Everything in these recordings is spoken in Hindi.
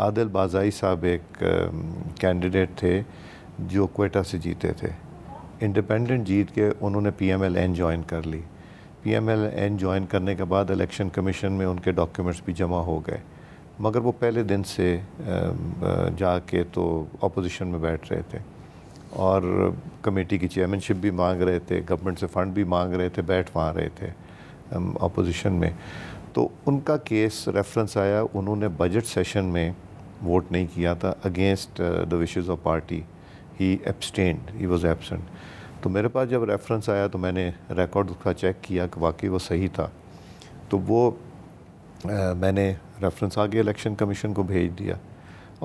आदिल बाजाई साहब एक कैंडिडेट थे जो कोटा से जीते थे इंडिपेंडेंट जीत के उन्होंने P M L N join कर ली P M L N join करने के बाद इलेक्शन कमीशन में उनके डॉक्यूमेंट्स भी जमा हो गए मगर वो पहले दिन से जाके तो अपोजिशन में बैठ रहे थे और कमेटी की चेयरमैनशिप भी मांग रहे थे गवर्नमेंट से फ़ंड भी मांग रहे थे बैठ वहाँ रहे थे अपोजिशन में तो उनका केस रेफरेंस आया उन्होंने बजट सेशन में वोट नहीं किया था against the wishes of party ही एब्सटेंड ही वॉज एबसेंट तो मेरे पास जब रेफरेंस आया तो मैंने रिकॉर्ड उसका चेक किया कि वाकई वो सही था तो वो uh, मैंने रेफरेंस आगे इलेक्शन कमीशन को भेज दिया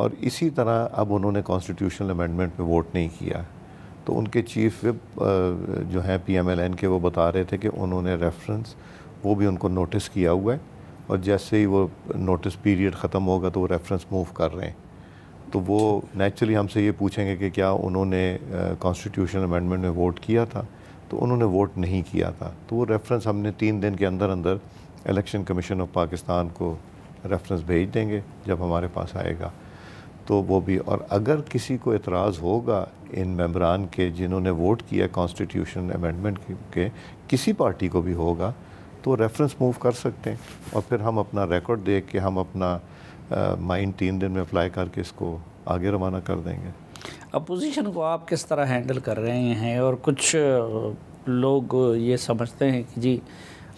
और इसी तरह अब उन्होंने कॉन्स्टिट्यूशनल अमेंडमेंट में वोट नहीं किया तो उनके चीफ विप uh, जो हैं पीएमएलएन के वो बता रहे थे कि उन्होंने रेफरेंस वो भी उनको नोटिस किया हुआ है और जैसे ही वो नोटिस पीरियड ख़त्म होगा तो वो रेफरेंस मूव कर रहे हैं तो वो नेचुरली हमसे ये पूछेंगे कि क्या उन्होंने कॉन्स्टिट्यूशन अमेंडमेंट में वोट किया था तो उन्होंने वोट नहीं किया था तो वो रेफरेंस हमने तीन दिन के अंदर अंदर इलेक्शन कमीशन ऑफ पाकिस्तान को रेफरेंस भेज देंगे जब हमारे पास आएगा तो वो भी और अगर किसी को एतराज़ होगा इन मेम्बरान के जिन्होंने वोट किया कॉन्स्टिट्यूशन अमेंडमेंट के किसी पार्टी को भी होगा तो रेफरेंस मूव कर सकते हैं और फिर हम अपना रिकॉर्ड देख के हम अपना माइंड तीन दिन में अप्लाई करके इसको आगे रवाना कर देंगे अपोजिशन को आप किस तरह हैंडल कर रहे हैं और कुछ लोग ये समझते हैं कि जी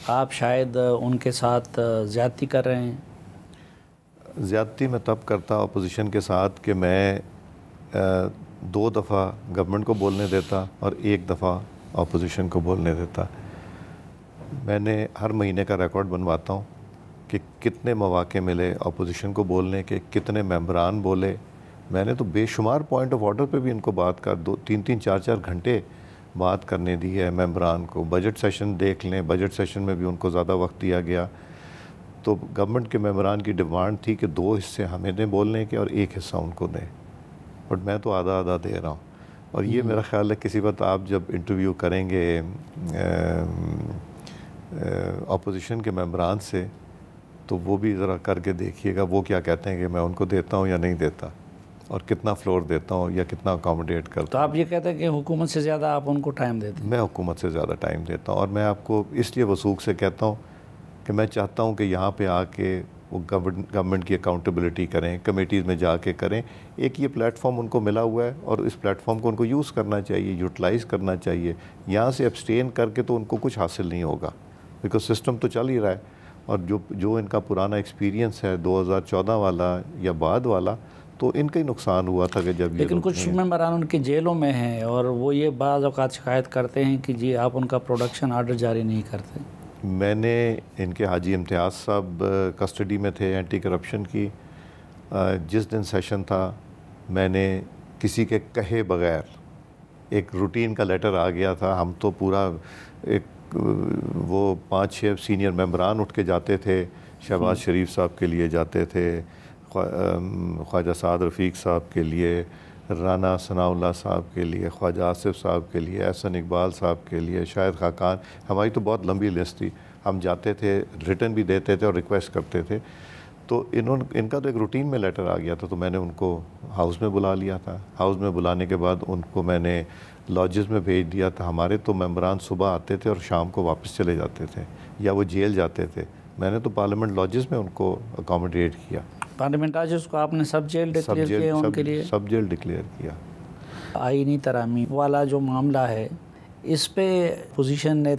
आप शायद उनके साथ ज़्यादती कर रहे हैं ज़्यादती मैं तब करता अपोजिशन के साथ कि मैं दो दफ़ा गवर्नमेंट को बोलने देता और एक दफ़ा अपोजिशन को बोलने देता मैंने हर महीने का रिकॉर्ड बनवाता हूँ कि कितने मौाक़े मिले अपोजिशन को बोलने के कितने मेम्बरान बोले मैंने तो बेशुमार पॉइंट ऑफ ऑर्डर पे भी इनको बात कर दो तीन तीन चार चार घंटे बात करने दी है मेम्बरान को बजट सेशन देख लें बजट सेशन में भी उनको ज़्यादा वक्त दिया गया तो गवर्नमेंट के मेम्बरान की डिमांड थी कि दो हिस्से हमें दें बोलने के और एक हिस्सा उनको दें बट मैं तो आधा आधा दे रहा हूँ और ये हम्म। मेरा ख्याल है किसी वक्त आप जब इंटरव्यू करेंगे अपोजिशन के मेम्बरान से तो वो भी ज़रा करके देखिएगा वो क्या कहते हैं कि मैं उनको देता हूँ या नहीं देता और कितना फ्लोर देता हूँ या कितना अकोमोडेट करता तो आप ये कहते हैं कि हुकूमत से ज़्यादा आप उनको टाइम देते हैं मैं हुकूमत से ज़्यादा टाइम देता हूँ और मैं आपको इसलिए वसूख से कहता हूँ कि मैं चाहता हूँ कि यहाँ पर आके वो गवर्नमेंट की अकाउंटेबिलिटी करें कमेटीज़ में जा करें एक ये प्लेटफॉर्म उनको मिला हुआ है और इस प्लेटफॉर्म को उनको यूज़ करना चाहिए यूटिलाइज़ करना चाहिए यहाँ से एब्सटेन करके तो उनको कुछ हासिल नहीं होगा बिकॉज सिस्टम तो चल ही रहा है और जो जो इनका पुराना एक्सपीरियंस है 2014 वाला या बाद वाला तो इनका ही नुकसान हुआ था कि जब लेकिन कुछ मेम्बरान उनके जेलों में हैं और वो ये बाज़ अवत शिकायत करते हैं कि जी आप उनका प्रोडक्शन आर्डर जारी नहीं करते मैंने इनके हाजी इम्तियाज़ साहब कस्टडी में थे एंटी करप्शन की जिस दिन सेशन था मैंने किसी के कहे बगैर एक रूटीन का लेटर आ गया था हम तो पूरा एक वो पाँच छः सीनियर मम्बरान उठ के जाते थे शहबाज हम्म। शरीफ साहब के लिए जाते थे ख्वाजा साद रफ़ीक साहब के लिए राना सनाउल्ला साहब के लिए ख्वाजा आसिफ साहब के लिए एहसन इकबाल साहब के लिए शाहिद खाकान हमारी तो बहुत लंबी लिस्ट थी हम जाते थे रिटर्न भी देते थे और रिक्वेस्ट करते थे तो इन्हों इनका तो एक रूटीन में लेटर आ गया था तो मैंने उनको हाउस में बुला लिया था हाउस में बुलाने के बाद उनको मैंने लॉजेस में भेज दिया था हमारे तो मेम्बरान सुबह आते थे और शाम को वापस चले जाते थे या वो जेल जाते थे मैंने तो पार्लियामेंट लॉजेस में उनको अकोमोडेट किया पार्लियामेंट लॉजेस को आपने सब जेल डिक्लेयर किया उनके लिए सब जेल डिक्लेयर किया आईनी तरामी वाला जो मामला है इस पे पोजीशन ने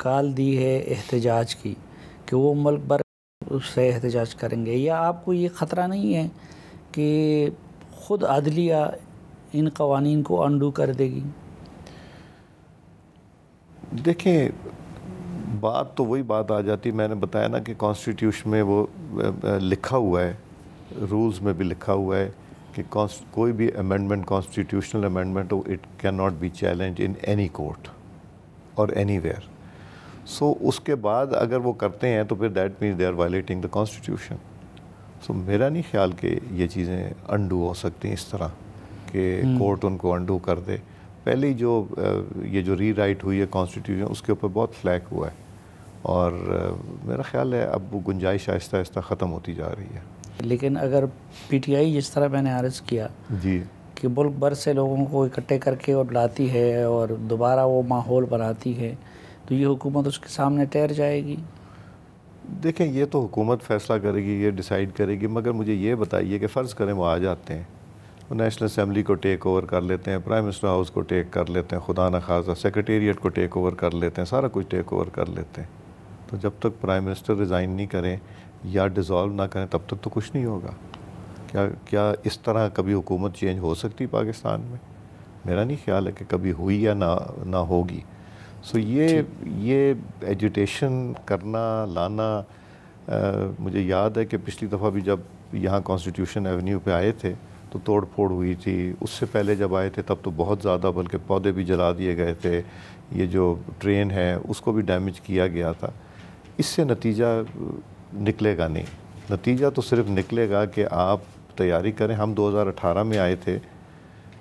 काल दी है एहतजाज की कि वो मुल्क भर उससे एहतजाज करेंगे या आपको ये ख़तरा नहीं है कि ख़ुद अदलिया इन कवानी को अंडू कर देगी देखें बात तो वही बात आ जाती मैंने बताया ना कि कॉन्स्टिट्यूशन में वो लिखा हुआ है रूल्स में भी लिखा हुआ है कि कोई भी अमेंडमेंट कॉन्स्टिट्यूशनल अमेंडमेंट हो it can not be challenge in any court और एनी वेयर सो उसके बाद अगर वो करते हैं तो फिर that means they are violating the constitution so मेरा नहीं ख्याल कि ये चीज़ें अंडू हो सकती हैं इस तरह कि हम्म। कोर्ट उनको अंडू कर दे पहली जो ये जो री राइट हुई है कॉन्स्टिट्यूशन उसके ऊपर बहुत फ्लैक हुआ है और मेरा ख्याल है अब वो गुंजाइश आहिस्ता आहिस्ता ख़त्म होती जा रही है लेकिन अगर पीटीआई जिस तरह मैंने आरज़ किया जी कि मुल्क भर से लोगों को इकट्ठे करके और लाती है और दोबारा वो माहौल बनाती है तो ये हुकूमत उसके सामने ठहर जाएगी देखें ये तो हुकूमत फ़ैसला करेगी ये डिसाइड करेगी मगर मुझे ये बताइए कि फ़र्ज़ करें वो आ जाते हैं वो नेशनल असम्बली को टेक ओवर कर लेते हैं प्राइम मिनिस्टर हाउस को टेक कर लेते हैं खुदा न खासा सेक्रेटेरिएट को टेक ओवर कर लेते हैं सारा कुछ टेक ओवर कर लेते हैं तो जब तक प्राइम मिनिस्टर रिज़ाइन नहीं करें या डिज़ोल्व ना करें तब तक तो कुछ नहीं होगा क्या क्या इस तरह कभी हुकूमत चेंज हो सकती पाकिस्तान में मेरा नहीं ख्याल है कि कभी हुई या ना ना होगी सो so, ये ये एजुटेशन करना लाना आ, मुझे याद है कि पिछली दफ़ा भी जब यहाँ कॉन्स्टिट्यूशन एवेन्यू पे आए थे तो तोड़ फोड़ हुई थी उससे पहले जब आए थे तब तो बहुत ज़्यादा बल्कि पौधे भी जला दिए गए थे ये जो ट्रेन है उसको भी डैमेज किया गया था इससे नतीजा निकलेगा नहीं नतीजा तो सिर्फ निकलेगा कि आप तैयारी करें हम 2018 में आए थे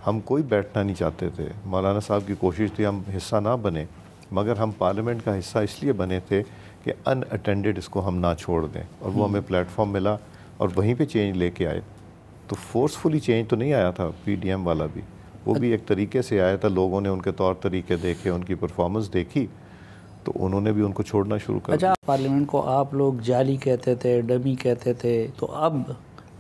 हम कोई बैठना नहीं चाहते थे मौलाना साहब की कोशिश थी हम हिस्सा ना बने मगर हम पार्लियामेंट का हिस्सा इसलिए बने थे कि अनअटेंडेड इसको हम ना छोड़ दें और वो हम्म। हमें प्लेटफॉर्म मिला और वहीं पे चेंज लेके आए तो फोर्सफुली चेंज तो नहीं आया था पीडीएम वाला भी वो भी एक तरीके से आया था लोगों ने उनके तौर तरीके देखे उनकी परफॉर्मेंस देखी तो उन्होंने भी उनको छोड़ना शुरू कर अच्छा पार्लियामेंट को आप लोग जाली कहते थे डमी कहते थे तो अब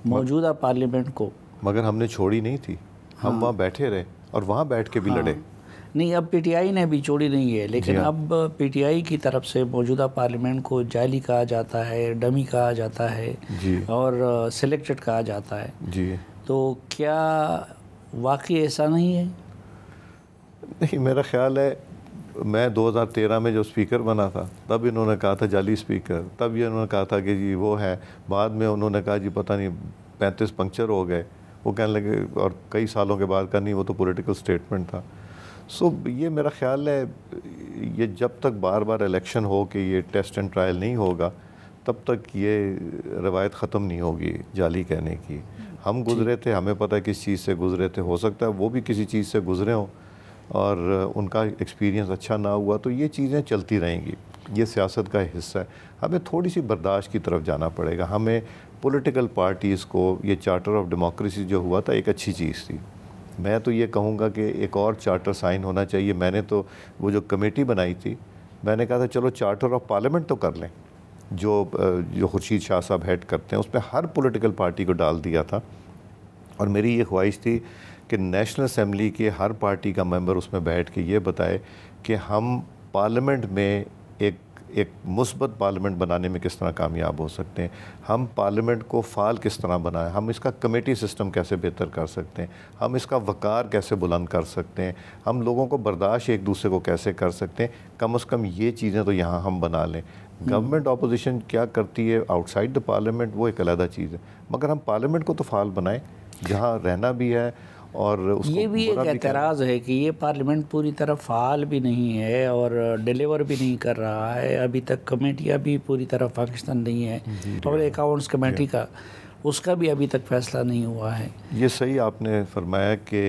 मौजूदा पार्लियामेंट को मगर हमने छोड़ी नहीं थी हम हाँ। वहाँ बैठे रहे और वहाँ बैठ के भी हाँ। लड़े नहीं अब पीटीआई ने भी छोड़ी नहीं है लेकिन हाँ। अब पीटीआई की तरफ से मौजूदा पार्लियामेंट को जाली कहा जाता है डमी कहा जाता है और सिलेक्टेड कहा जाता है जी तो क्या वाकई ऐसा नहीं है नहीं मेरा ख्याल है मैं 2013 में जो स्पीकर बना था तब इन्होंने कहा था जाली स्पीकर तब ये उन्होंने कहा था कि जी वो है बाद में उन्होंने कहा जी पता नहीं पैंतीस पंक्चर हो गए वो कहने लगे और कई सालों के बाद का नहीं वो तो पॉलिटिकल स्टेटमेंट था सो so, ये मेरा ख्याल है ये जब तक बार बार इलेक्शन हो कि ये टेस्ट एंड ट्रायल नहीं होगा तब तक ये रवायत ख़त्म नहीं होगी जाली कहने की हम गुज़रे थे हमें पता है किस चीज़ से गुज़रे थे हो सकता है वो भी किसी चीज़ से गुज़रे हों और उनका एक्सपीरियंस अच्छा ना हुआ तो ये चीज़ें चलती रहेंगी ये सियासत का हिस्सा है हमें थोड़ी सी बर्दाश्त की तरफ जाना पड़ेगा हमें पॉलिटिकल पार्टीज़ को ये चार्टर ऑफ डेमोक्रेसी जो हुआ था एक अच्छी चीज़ थी मैं तो ये कहूँगा कि एक और चार्टर साइन होना चाहिए मैंने तो वो जो कमेटी बनाई थी मैंने कहा था चलो चार्टर ऑफ पार्लियामेंट तो कर लें जो जो खुर्शीद शाह साहब हेड करते हैं उसमें हर पॉलिटिकल पार्टी को डाल दिया था और मेरी ये ख्वाहिश थी कि नेशनल असम्बली के हर पार्टी का मेंबर उसमें बैठ के ये बताए कि हम पार्लियामेंट में एक एक मुस्बत पार्लियामेंट बनाने में किस तरह कामयाब हो सकते हैं हम पार्लियामेंट को फाल किस तरह बनाएं हम इसका कमेटी सिस्टम कैसे बेहतर कर सकते हैं हम इसका वक़ार कैसे बुलंद कर सकते हैं हम लोगों को बर्दाश्त एक दूसरे को कैसे कर सकते हैं कम अज़ कम ये चीज़ें तो यहाँ हम बना लें हम्म। गवर्नमेंट अपोजिशन क्या करती है आउटसाइड द पार्लियामेंट वो एक अलहदा चीज़ है मगर हम पार्लियामेंट को तो फाल बनाएं जहाँ रहना भी है और उसको ये भी एक एतराज़ है कि ये पार्लियामेंट पूरी तरह फ़ाल भी नहीं है और डिलीवर भी नहीं कर रहा है अभी तक कमेटियाँ भी पूरी तरह पाकिस्तान नहीं है हम्म, और अकाउंट्स कमेटी का उसका भी अभी तक फैसला नहीं हुआ है ये सही आपने फरमाया कि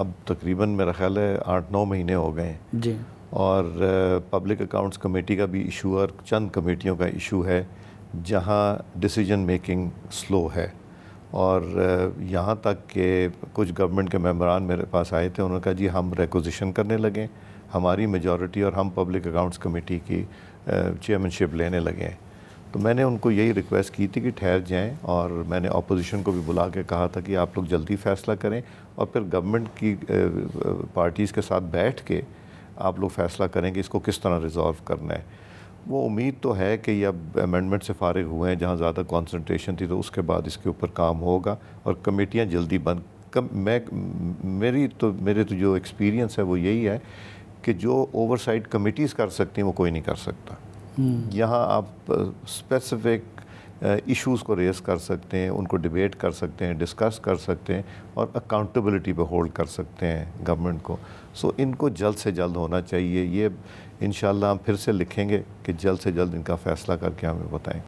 अब तकरीबन मेरा ख्याल है आठ नौ महीने हो गए जी और पब्लिक अकाउंट्स कमेटी का भी इशू और चंद कमेटियों का इशू है जहाँ डिसीजन मेकिंग स्लो है और यहाँ तक के कुछ गवर्नमेंट के मेम्बरान मेरे पास आए थे उन्होंने कहा जी हम रेकोजिशन करने लगे हमारी मेजॉरिटी और हम पब्लिक अकाउंट्स कमेटी की चेयरमैनशिप लेने लगे हैं तो मैंने उनको यही रिक्वेस्ट की थी कि ठहर जाएं और मैंने अपोजिशन को भी बुला के कहा था कि आप लोग जल्दी फैसला करें और फिर गवर्नमेंट की पार्टीज़ के साथ बैठ के आप लोग फैसला करें कि इसको किस तरह रिजॉल्व करना है वो उम्मीद तो है कि ये अब अमेंडमेंट से फ़ारिग हुए हैं जहाँ ज़्यादा कॉन्सनट्रेशन थी तो उसके बाद इसके ऊपर काम होगा और कमेटियाँ जल्दी बंद कम मैं मेरी तो मेरे तो जो एक्सपीरियंस है वो यही है कि जो ओवरसाइट कमिटीज़ कर सकती हैं वो कोई नहीं कर सकता हम्म। यहाँ आप स्पेसिफिक इश्यूज़ को रेस कर सकते हैं उनको डिबेट कर सकते हैं डिस्कस कर सकते हैं और अकाउंटेबिलिटी पे होल्ड कर सकते हैं गवर्नमेंट को सो इनको जल्द से जल्द होना चाहिए ये इन फिर से लिखेंगे कि जल्द से जल्द इनका फ़ैसला करके हमें बताएं